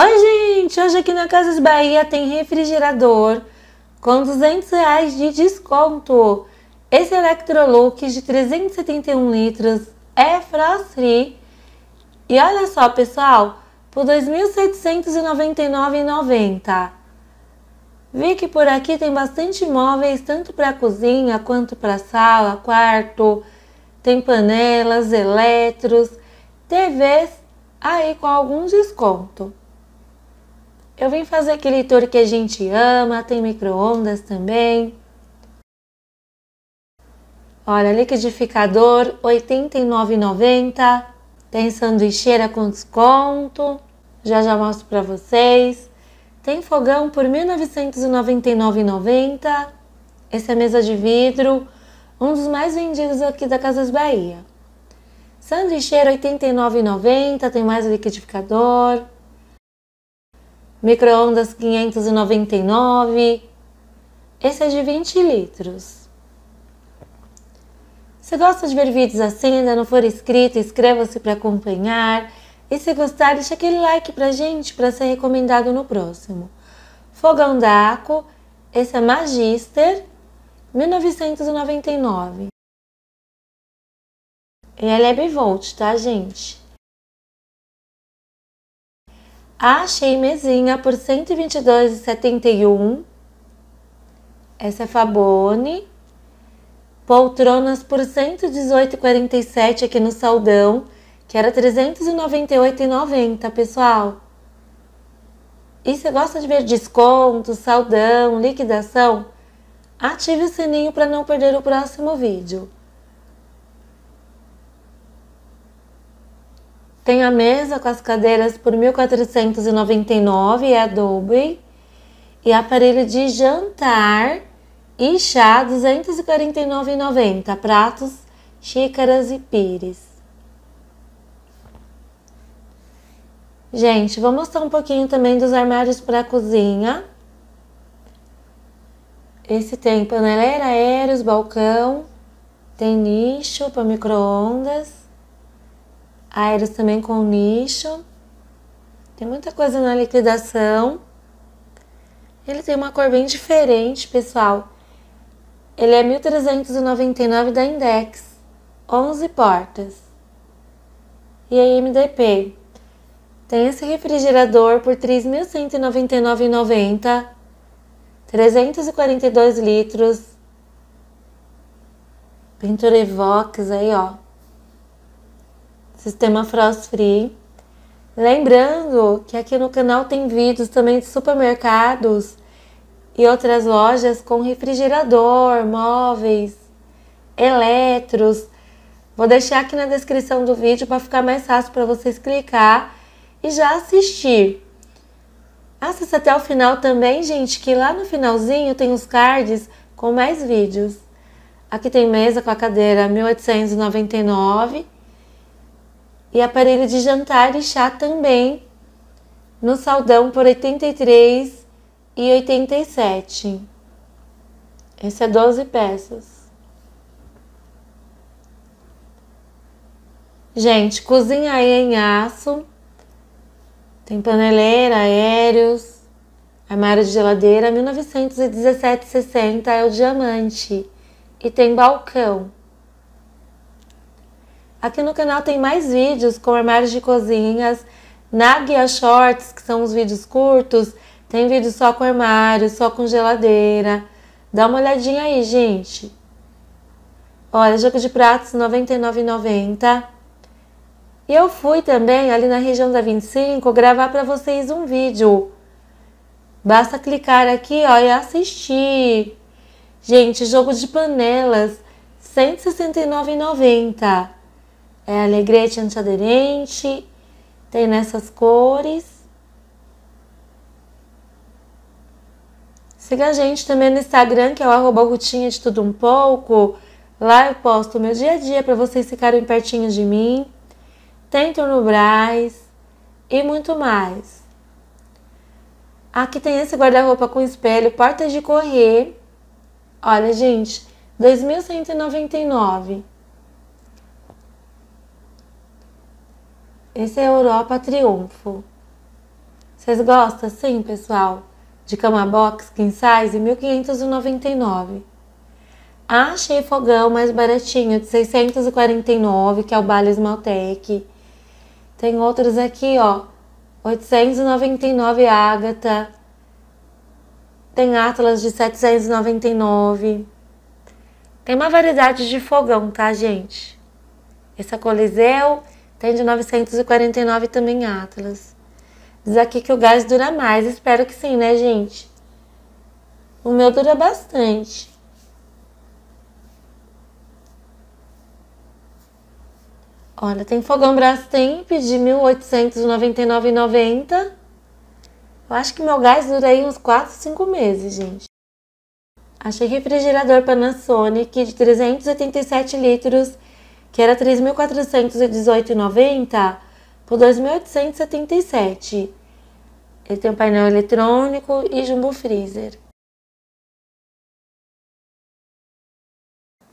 Oi, gente! Hoje aqui na Casas Bahia tem refrigerador com 200 reais de desconto. Esse Electrolux de 371 litros é frost free. E olha só, pessoal, por 2.799,90. Vi que por aqui tem bastante móveis, tanto para cozinha quanto para sala, quarto. Tem panelas, eletros, TVs aí com algum desconto. Eu vim fazer aquele tour que a gente ama, tem micro-ondas também. Olha, liquidificador R$ 89,90. Tem sanduicheira com desconto. Já já mostro para vocês. Tem fogão por R$ 1999,90. Essa é mesa de vidro, um dos mais vendidos aqui da Casas Bahia. Sanduicheira R$ 89,90. Tem mais liquidificador microondas 599. Esse é de 20 litros. Se gosta de ver vídeos assim ainda não for inscrito, inscreva-se para acompanhar. E se gostar, deixa aquele like para gente para ser recomendado no próximo. Fogão da Aco, esse é Magister 1999. E ela é bivolt, tá, gente? Achei mesinha por 122,71. Essa é Fabone. Poltronas por 118,47 aqui no Saldão, que era 398,90, pessoal. E você gosta de ver desconto, saldão, liquidação? Ative o sininho para não perder o próximo vídeo. Tem a mesa com as cadeiras por 1.499 e é Adobe. E aparelho de jantar e chá 249,90. Pratos, xícaras e pires. Gente, vou mostrar um pouquinho também dos armários para cozinha. Esse tem paneleira, aéreos, balcão, tem nicho para micro-ondas. Aires também com nicho. Tem muita coisa na liquidação. Ele tem uma cor bem diferente, pessoal. Ele é 1399 da Index, 11 portas. E a MDP tem esse refrigerador por 3.199,90, 342 litros. Pintura evox aí, ó, sistema frost free. Lembrando que aqui no canal tem vídeos também de supermercados e outras lojas com refrigerador, móveis, eletros. Vou deixar aqui na descrição do vídeo para ficar mais fácil para vocês clicar e já assistir. Acesse até o final também, gente, que lá no finalzinho tem os cards com mais vídeos. Aqui tem mesa com a cadeira 1899 e aparelho de jantar e chá também no saldão por 83 e 87. Esse é 12 peças. Gente, cozinha aí em aço. Tem paneleira, aéreos, armário de geladeira, 1917-60 é o diamante. E tem balcão. Aqui no canal tem mais vídeos com armários de cozinhas, na guia shorts, que são os vídeos curtos, tem vídeo só com armário, só com geladeira. Dá uma olhadinha aí, gente. Olha, jogo de pratos R$ 99,90. E eu fui também ali na região da 25 gravar para vocês um vídeo. Basta clicar aqui ó, e assistir. Gente, jogo de panelas R$ 169,90 é alegrete antiaderente, tem nessas cores. Siga a gente também no Instagram, que é o arroba rotinha de tudo um pouco. Lá eu posto o meu dia a dia para vocês ficarem pertinho de mim. Tem turno Brás e muito mais. Aqui tem esse guarda-roupa com espelho, porta de correr. Olha, gente, 2.199. Esse é Europa Triunfo. Vocês gostam, sim, pessoal? De cama box king size 1599. Achei fogão mais baratinho de 649, que é o Bale Esmaltec. Tem outros aqui, ó. 899 Ágata. Tem Atlas de 799. Tem uma variedade de fogão, tá, gente? Essa Coliseu tem de 949 também Atlas. Diz aqui que o gás dura mais. Espero que sim, né, gente? O meu dura bastante. Olha, tem fogão Brastemp de 1899,90. Eu acho que meu gás dura aí uns 4, 5 meses, gente. Achei refrigerador Panasonic de 387 litros que era 3.418,90 por 2.877. Ele tem um painel eletrônico e jumbo freezer.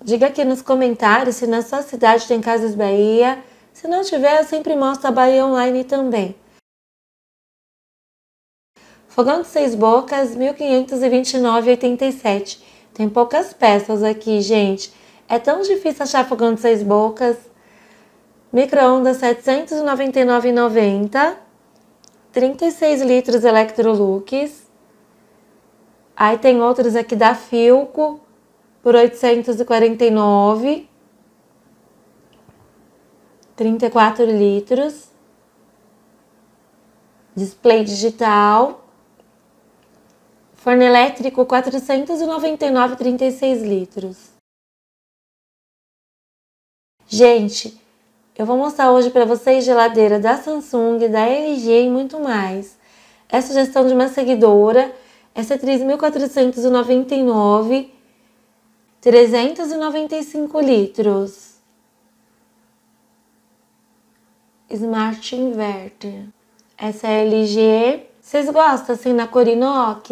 Diga aqui nos comentários se na sua cidade tem Casas Bahia. Se não tiver, eu sempre mostro a Bahia Online também. Fogão de seis bocas, 1529,87. Tem poucas peças aqui, gente. É tão difícil achar fogão de seis bocas. Micro-ondas 799,90. 36 litros Electrolux. Aí tem outros aqui da Filco por 849. 34 litros. Display digital. Forno elétrico 499,36 litros. Gente, eu vou mostrar hoje para vocês geladeira da Samsung, da LG e muito mais. É sugestão de uma seguidora, essa é 3.499, 395 litros. Smart Inverter. Essa é LG. Vocês gostam assim na cor inox?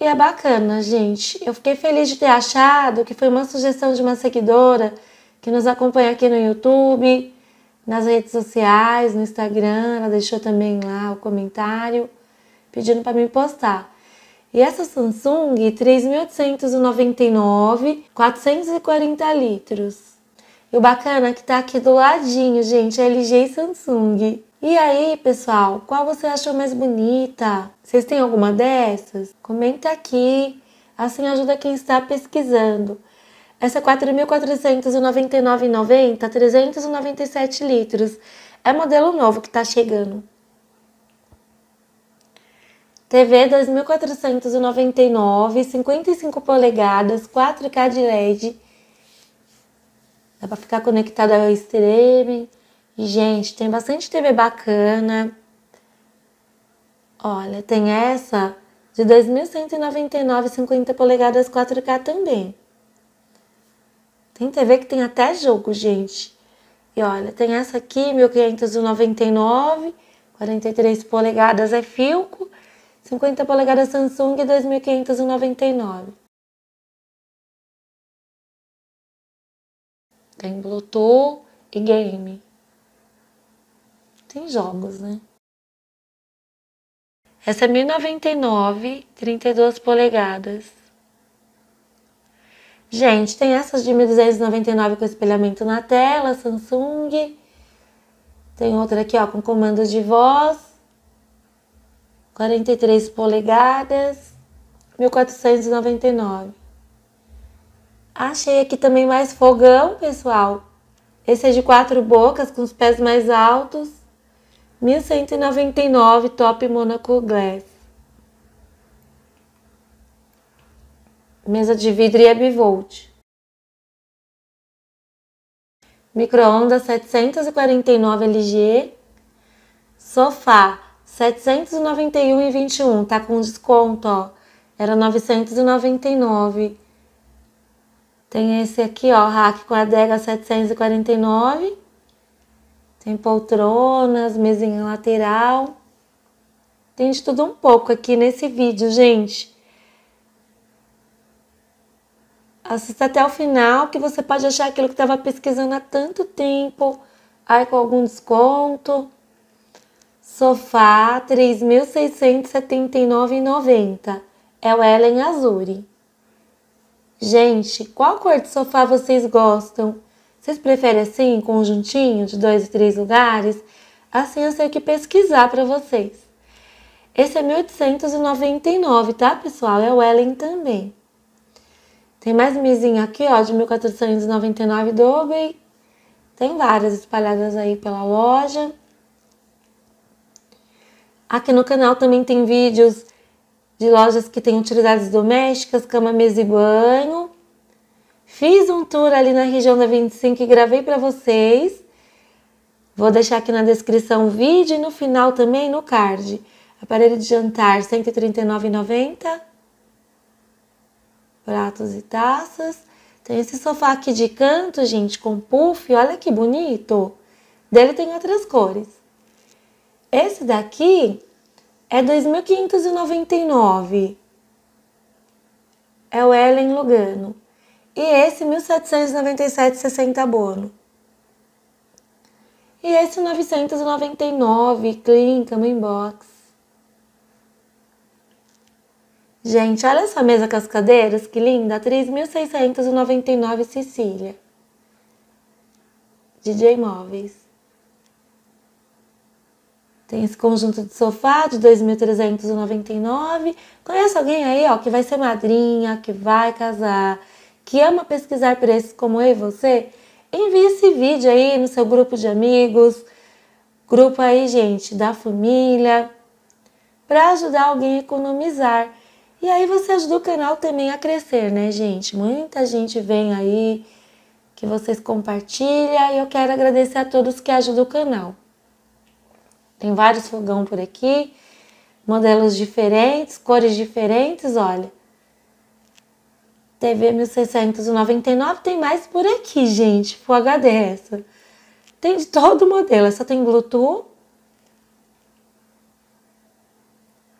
E é bacana, gente. Eu fiquei feliz de ter achado que foi uma sugestão de uma seguidora que nos acompanha aqui no YouTube, nas redes sociais, no Instagram. Ela deixou também lá o comentário pedindo para mim postar. E essa Samsung 3.899, 440 litros. E o bacana é que tá aqui do ladinho, gente, é LG e Samsung. E aí, pessoal, qual você achou mais bonita? Vocês têm alguma dessas? Comenta aqui, assim ajuda quem está pesquisando. Essa 4.499,90, 397 litros. É modelo novo que está chegando. TV 2499, 55 polegadas, 4K de LED. Dá para ficar conectado ao streaming. Gente, tem bastante TV bacana. Olha, tem essa de 2199, 50 polegadas, 4K também. Tem TV que tem até jogo, gente. E olha, tem essa aqui, 1599, 43 polegadas é Filco, 50 polegadas Samsung, 2599. Tem Bluetooth e game. Tem jogos, né? Essa é 1099, 32 polegadas. Gente, tem essas de 1299 com espelhamento na tela, Samsung. Tem outra aqui, ó, com comandos de voz. 43 polegadas, 1499. Achei aqui também mais fogão, pessoal. Esse é de quatro bocas, com os pés mais altos. 1199 Top Monaco Glass. mesa de vidro e bivolt. Microondas 749 LG, sofá 791,21, tá com desconto, ó. Era 999. Tem esse aqui, ó, rack com adega 749. Tem poltronas, mesinha lateral. Tem de tudo um pouco aqui nesse vídeo, gente. Assista até o final que você pode achar aquilo que estava pesquisando há tanto tempo. Aí com algum desconto. Sofá 3.679,90. É o Ellen Azuri. Gente, qual cor de sofá vocês gostam? Vocês preferem assim, conjuntinho, de dois e três lugares? Assim eu sei o que pesquisar para vocês. Esse é 1899, tá, pessoal? É o Ellen também. Tem mais misinha aqui, ó, de 1499 dobe. Tem várias espalhadas aí pela loja. Aqui no canal também tem vídeos de lojas que têm utilidades domésticas, cama, mesa e banho. Fiz um tour ali na região da 25 e gravei para vocês. Vou deixar aqui na descrição o vídeo e no final também no card. Aparelho de jantar R$ 139,90 pratos e taças. Tem esse sofá aqui de canto, gente, com puff, olha que bonito. Dele tem outras cores. Esse daqui é 2.599. É o Ellen Lugano. E esse 1.797,60 bono. E esse 999, clean, cama box. Gente, olha essa mesa com as cadeiras, que linda, 3.699 Sicília. DJ Móveis. Tem esse conjunto de sofá de 2.399. Conhece alguém aí, ó, que vai ser madrinha, que vai casar, que ama pesquisar preços como eu e você? Envie esse vídeo aí no seu grupo de amigos, grupo aí, gente, da família, para ajudar alguém a economizar. E aí você ajuda o canal também a crescer, né, gente? Muita gente vem aí que vocês compartilham e eu quero agradecer a todos que ajudam o canal. Tem vários fogão por aqui, modelos diferentes, cores diferentes, olha. TV 1699 tem mais por aqui, gente. Full HD é essa. Tem de todo modelo, essa tem Bluetooth.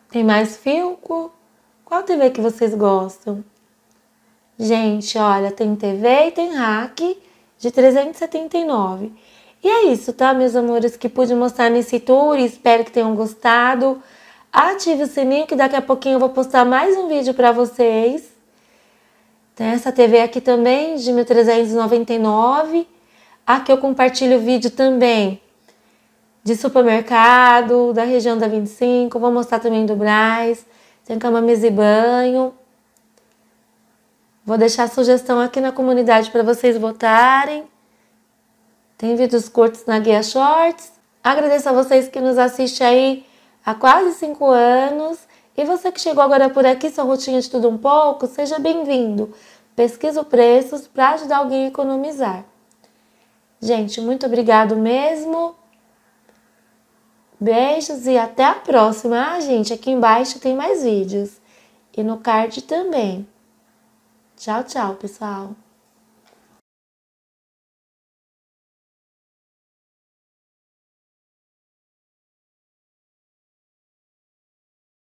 Tem mais filco. Qual TV que vocês gostam? Gente, olha, tem TV e tem hack de 379. E é isso, tá, meus amores, que pude mostrar nesse tour. Espero que tenham gostado. Ative o sininho que daqui a pouquinho eu vou postar mais um vídeo para vocês. Tem essa TV aqui também de 1399. Aqui eu compartilho vídeo também de supermercado, da região da 25. Vou mostrar também do Braz. Tem cama, mesa e banho. Vou deixar a sugestão aqui na comunidade para vocês votarem. Tem vídeos curtos na Guia Shorts. Agradeço a vocês que nos assistem aí há quase cinco anos. E você que chegou agora por aqui, sua rotinha de tudo um pouco, seja bem-vindo. Pesquisa preços para ajudar alguém a economizar. Gente, muito obrigado mesmo. Beijos e até a próxima. Ah, gente, aqui embaixo tem mais vídeos. E no card também. Tchau, tchau, pessoal.